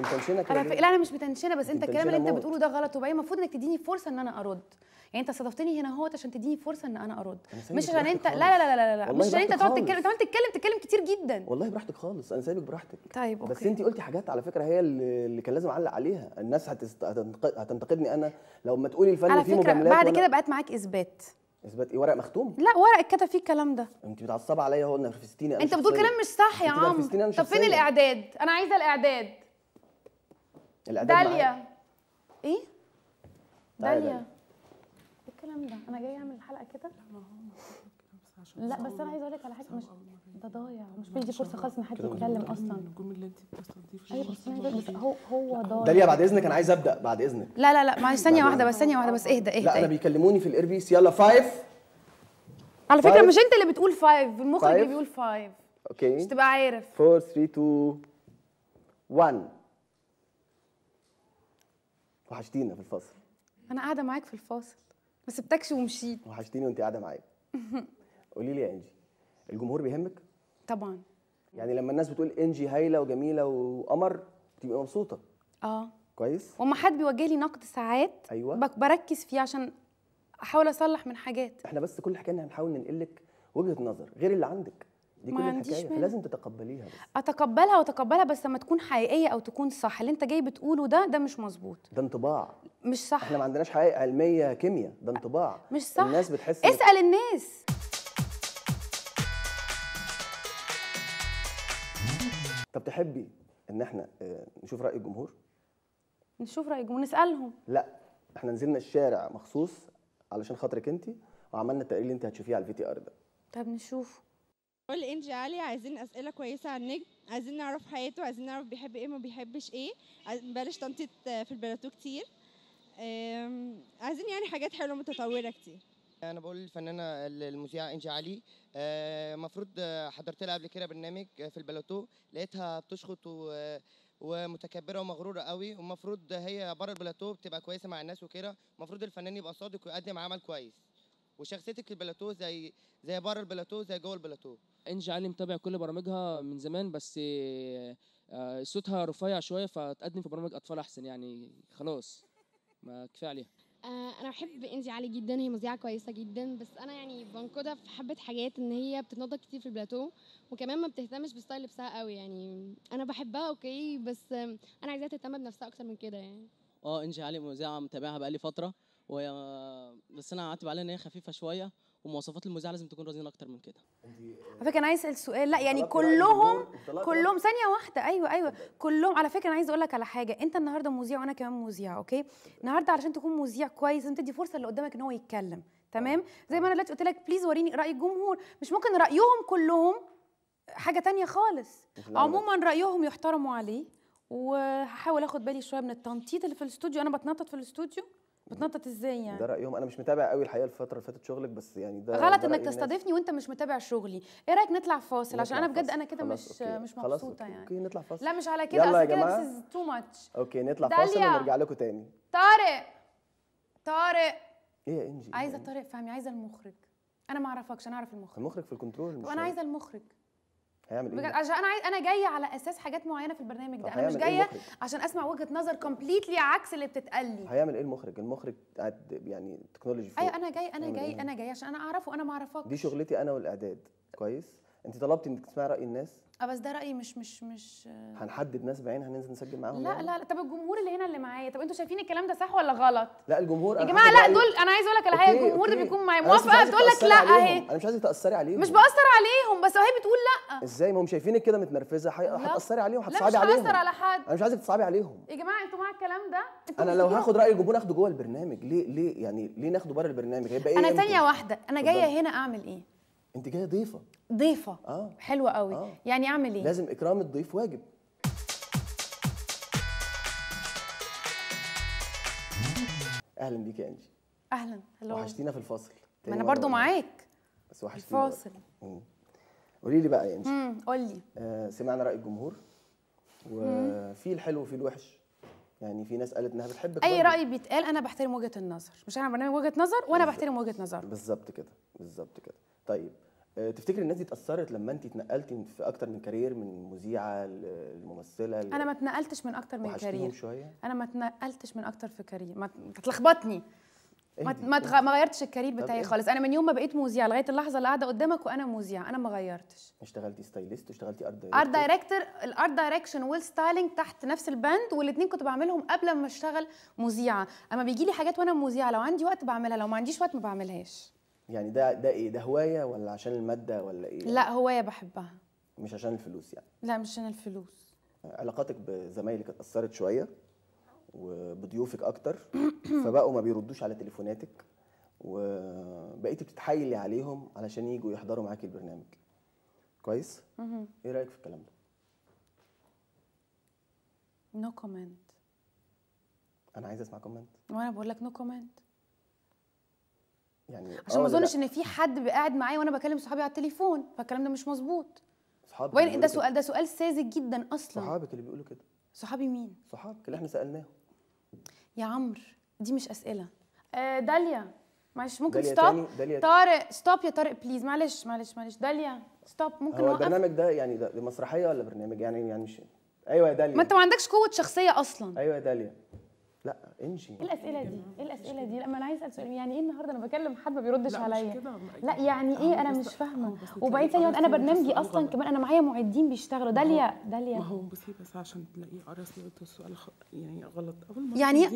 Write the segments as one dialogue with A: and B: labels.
A: بتنشنك متنشنه كده انا لا انا
B: مش متنشنه بس انت الكلام اللي انت بتقوله ده غلط وبعدين المفروض انك تديني فرصه ان انا ارد يعني انت استضفتني هنا اهوت عشان تديني فرصه ان انا ارد مش عشان انت لا لا لا لا لا مش عشان انت تقعد تتكلم انت عمال تتكلم تتكلم كتير جدا
A: والله براحتك خالص انا سايبك براحتك
B: طيب أوكي. بس انت
A: قلتي حاجات على فكره هي اللي كان لازم اعلق عليها الناس هتست... هتنتقدني انا لو ما تقولي الفن على فكرة بعد كده بقت
B: معاك اثبات
A: اثبات ايه ورق مختوم
B: لا ورق اتكتب فيه الكلام ده
A: انت متعصبه عليا هو نرفزتيني انت بتقول كلام مش صح يا عم طب فين الاعداد
B: انا عايزه الاعداد الادب داليا ايه داليا إيه الكلام ده انا جاي اعمل الحلقه كده لا بس انا عايز اقول لك على حاجه مش ده ضايع مش بيدي فرصه خالص ان حد يتكلم اصلا النجوم اللي انت بتستضيفي ايوه بس هو هو ضايع داليا بعد اذنك انا
A: عايز ابدا بعد اذنك
B: لا لا لا معلش ثانيه واحده بس ثانيه واحده بس اهدى اهدى لا انا
A: بيكلموني في الايربيس يلا فايف على فكره مش انت
B: اللي بتقول فايف المخرج اللي بيقول فايف
A: اوكي مش تبقى عارف 4 3 2 1 وحشتينا في الفصل
B: انا قاعده معاك في الفاصل ما سبتكش ومشيت
A: وحشتيني وانت قاعده معايا قولي لي يا انجي الجمهور بيهمك طبعا يعني لما الناس بتقول انجي هايله وجميله وقمر بتبقي مبسوطه اه كويس
B: وما حد بيوجه لي نقد ساعات ايوه بركز فيه عشان احاول اصلح من حاجات
A: احنا بس كل حكايه هنحاول ننقلك وجهه نظر غير اللي عندك
B: دي ما كل عنديش الحكايه لازم
A: تتقبليها بس.
B: اتقبلها واتقبلها بس لما تكون حقيقيه او تكون صح اللي انت جاي بتقوله ده ده مش مظبوط
A: ده انطباع مش صح احنا ما عندناش حقائق علميه كيمياء ده انطباع مش صح الناس بتحس اسال
B: الناس
A: طب تحبي ان احنا آه، نشوف راي الجمهور
B: نشوف راي الجمهور نسالهم
A: لا احنا نزلنا الشارع مخصوص علشان خاطرك انت وعملنا التقرير اللي انت هتشوفيه على الفي تي ار ده
B: طب نشوفه قول إيه، ان علي عايزين اسئله كويسه عن النجم عايزين نعرف حياته عايزين نعرف بيحب ايه ما بيحبش ايه بلاش تنطيط آه، في البلاتو كتير عايزين يعني حاجات حلوه متطوره كتير
A: انا بقول الفنانه المذيعه انجي علي المفروض آه، آه، حضرت لها قبل كده برنامج في البلاتو لقيتها بتشخط و ومتكبره ومغروره قوي ومفروض هي بره البلاتو بتبقى كويسه مع الناس وكده المفروض الفنان يبقى صادق ويقدم عمل كويس وشخصيتك البلاتو زي زي بره البلاتو زي جوه البلاتو انجي علي متابع كل برامجها من زمان بس آه، صوتها رفيع شويه فتقدم في برامج اطفال احسن يعني خلاص ما كفايه عليها
B: آه، انا بحب انزي علي جدا هي مذيعه كويسه جدا بس انا يعني بنقدها في حبه حاجات ان هي بتتنطط كتير في البلاتو وكمان ما بتهتمش بستايل لبسها قوي يعني انا بحبها اوكي بس انا عايزاها تهتم بنفسها اكتر من كده يعني
A: اه انجي علي مذيعه متابعها بقالي فتره وهي بس انا قعدت عليها ان هي خفيفه شويه ومواصفات المذيعه لازم تكون رزينه اكتر من كده آه،
B: على فكره انا عايز اسال سؤال لا يعني كلهم كلهم ثانيه واحده ايوه ايوه كلهم على فكره انا عايز اقول لك على حاجه انت النهارده مذيع وانا كمان مذيع اوكي النهارده علشان تكون مذيع كويس انت تدي فرصه اللي قدامك ان هو يتكلم تمام آه، زي آه. ما انا دلوقتي قلت لك بليز وريني راي الجمهور مش ممكن رايهم كلهم حاجه تانية خالص عموما رايهم يحترموا عليه وهحاول اخد بالي شويه من التنطيط اللي في الاستوديو انا بتنطط في الاستوديو بتنطط ازاي يعني ده
A: رايهم انا مش متابع قوي الحقيقه الفتره اللي فاتت شغلك بس يعني ده غلط انك تستضيفني
B: وانت مش متابع شغلي ايه رايك نطلع فاصل عشان انا بجد انا كده مش أوكي. مش مبسوطه يعني اوكي
A: نطلع فاصل لا مش على كده اصل كده
B: تو ماتش اوكي
A: نطلع فاصل ونرجع لكم تاني
B: طارق طارق
A: ايه يا انجي عايزه طارق
B: فهمي عايزه المخرج انا ما اعرفكش انا اعرف المخرج
A: المخرج في الكنترول مش وانا عايزه المخرج هيعمل ايه؟ عشان
B: انا عايز انا جايه على اساس حاجات معينه في البرنامج ده انا مش إيه جايه إيه عشان اسمع وجهه نظر كومبليتلي عكس اللي بتتقال لي
A: هيعمل ايه المخرج؟ المخرج يعني تكنولوجي ايوه انا جاي انا جاي إيه؟ انا
B: جاي عشان انا اعرفه انا ما اعرفكش دي
A: شغلتي انا والاعداد كويس انت طلبتي انك تسمعي راي الناس
B: اه بس ده رايي مش مش مش هنحدد
A: ناس بعين هننزل نسجل معاهم لا يعني؟ لا
B: لا طب الجمهور اللي هنا اللي معايا طب انتوا شايفين الكلام ده صح ولا غلط
A: لا الجمهور يا جماعه لا دول
B: انا عايز اقول لك على حاجه الجمهور اللي ده بيكون معايا موافقه بتقول لك لا اهي انا
A: مش عايزه تاثري عليهم مش بأثر
B: عليهم بس هي بتقول لا
A: ازاي ما هم شايفينك كده متنرفزه هتاثري عليهم هتصعبي عليهم لا مش هاثر على حد انا مش عايزك تصعبي عليهم
B: يا جماعه انتوا مع الكلام ده انا لو هاخد راي
A: الجمهور اخده جوه البرنامج ليه ليه يعني ليه ناخده بره البرنامج هيبقى ايه انا ثانيه
B: واحده انا جايه هنا اعمل ايه
A: انت جايه ضيفه
B: ضيفه اه حلوه قوي آه. يعني اعمل ايه لازم
A: اكرام الضيف واجب اهلا بيك يا انجي
B: اهلا هلو وحشتينا
A: في الفاصل ما انا برضو معاك بس وحشتينا الفاصل قولي لي بقى يا انجي قول قولي آه سمعنا راي الجمهور وفي الحلو وفي الوحش يعني في ناس قالت انها بتحبك اي راي
B: بيتقال انا بحترم وجهه النظر مش انا برنامج وجهه نظر وانا بحترم وجهه نظر
A: بالظبط كده بالظبط كده طيب آه، تفتكري الناس دي اتاثرت لما انت اتنقلتي في اكتر من كارير من مذيعه لممثله ل... انا
B: ما اتنقلتش من اكتر من كارير شوية؟ انا ما اتنقلتش من اكتر في كارير ما تتلخبطني ايه ما تغ... ما غيرتش الكارير بتاعي ايه؟ خالص انا من يوم ما بقيت مذيعه لغايه اللحظه اللي قاعده قدامك وانا مذيعه انا ما غيرتش
A: اشتغلتي ستايلست واشتغلتي ارت دايركتور ارت دايركتور
B: الارت دايركشن والستايلنج تحت نفس البند والاثنين كنت بعملهم قبل ما اشتغل مذيعه اما بيجي لي حاجات وانا مذيعه لو عندي وقت بعملها لو ما عنديش وقت ما بعملهاش
A: يعني ده ده ايه ده هوايه ولا عشان الماده ولا ايه لا
B: هوايه بحبها
A: مش عشان الفلوس يعني
B: لا مش عشان الفلوس
A: علاقاتك بزمايلك اتاثرت شويه وبضيوفك اكتر فبقوا ما بيردوش على تليفوناتك وبقيتي بتتحايلي عليهم علشان يجوا يحضروا معاكي البرنامج كويس ايه رايك في الكلام ده نو no كومنت انا عايز اسمع كومنت
B: وانا بقول لك نو no كومنت
A: يعني عشان آه، ما اظنش ان
B: في حد قاعد معايا وانا بكلم صحابي على التليفون فالكلام ده مش مظبوط صحابك وين ده سؤال ده سؤال ساذج جدا اصلا صحابك اللي بيقولوا كده صحابي مين
A: صحابك اللي احنا سالناهم
B: يا عمرو دي مش اسئله آه داليا معلش ممكن ستوب طارق ستوب يا طارق بليز معلش معلش معلش داليا ستوب ممكن هو البرنامج
A: ده يعني ده مسرحيه ولا برنامج يعني يعني مش ايوه يا داليا ما انت ما
B: عندكش قوه شخصيه اصلا
A: ايوه يا داليا لا انجي الاسئله
B: دي ايه الاسئله دي إيه لما انا عايز اسال سؤال يعني ايه النهارده انا بكلم حد ما بيردش عليا لا يعني ايه انا مش فاهمه وبعدين طيب، ثاني انا برنامجي اصلا كمان انا معايا معدين بيشتغلوا داليا داليا ما هو بصي بس عشان تلاقيه قرص نقطه السؤال يعني غلط اول مره يعني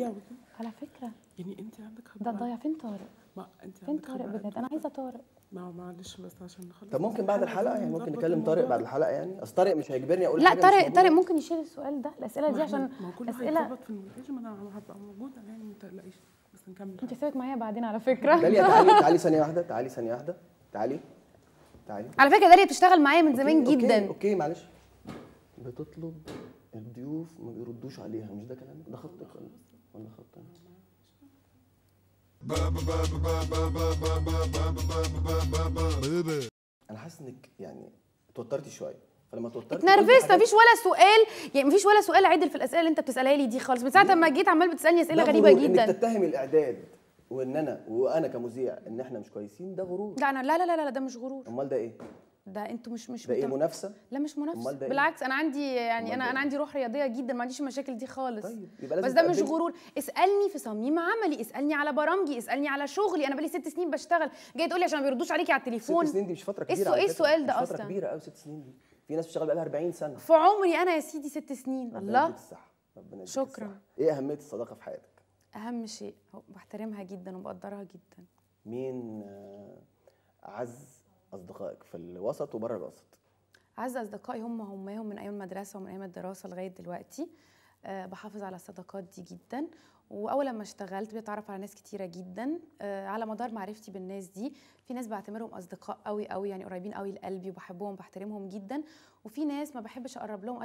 B: على فكره يعني انت عندك خبره ده ضايع فين طارق ما انت فين طارق بجد انا عايزه طارق ما معلش بس عشان نخلص طب ممكن بعد الحلقه يعني ممكن نكلم طارق
A: بعد الحلقه يعني اصل طارق مش هيجبرني اقول لا طارق طارق
B: ممكن يشيل السؤال ده الاسئله دي عشان ما كله اسئله في المونتاج ما انا هبقى موجوده يعني ما تقلقيش بس نكمل انت سيبك معايا بعدين على فكره داليا تعالي تعالي ثانيه
A: واحده تعالي ثانيه واحده تعالي تعالي على فكره
B: داليا بتشتغل معايا من زمان جدا اوكي, أوكي معلش
A: بتطلب الضيوف ما بيردوش عليها مش ده كلامك ده خط ولا خط انا حاسس انك يعني توترتي شويه فلما توترت اتنرفزت مفيش ولا
B: سؤال يعني مفيش ولا سؤال عدل في الاسئله اللي انت بتسالها لي دي خالص من ساعه ما جيت عمال بتسالني اسئله غريبه جدا انك
A: تتهم الاعداد وان انا وانا كمذيع ان احنا مش كويسين ده غرور
B: لا انا لا لا لا, لا ده مش غرور امال ده ايه ده انتوا مش مش ده ايه منافسه؟ لا مش منافسه إيه؟ بالعكس انا عندي يعني انا انا إيه؟ عندي روح رياضيه جدا ما عنديش المشاكل دي خالص طيب يبقى لازم بس ده مش غرور اسالني في صميم عملي اسالني على برامجي اسالني على شغلي انا بقالي ست سنين بشتغل جاي تقول لي عشان ما بيردوش عليكي على التليفون ست سنين دي مش فتره إيه كبيره ايه السؤال ده اصلا؟ فتره كبيره
A: قوي ست سنين دي في ناس بتشتغل بقالها 40 سنه في
B: عمري انا يا سيدي ست سنين الله ربنا شكرا
A: ايه اهميه الصداقه في حياتك؟
B: اهم شيء بحترمها جدا وبقدرها جدا
A: مين اعز آه، اصدقائك في الوسط وبره الوسط
B: اعز اصدقائي هم هماهم من ايام المدرسه ومن ايام الدراسه لغايه دلوقتي أه بحافظ على الصداقات دي جدا واول لما اشتغلت بتعرف على ناس كتيره جدا أه على مدار معرفتي بالناس دي في ناس بعتبرهم اصدقاء قوي قوي يعني قريبين قوي لقلبي وبحبهم وبحترمهم جدا وفي ناس ما بحبش اقرب لهم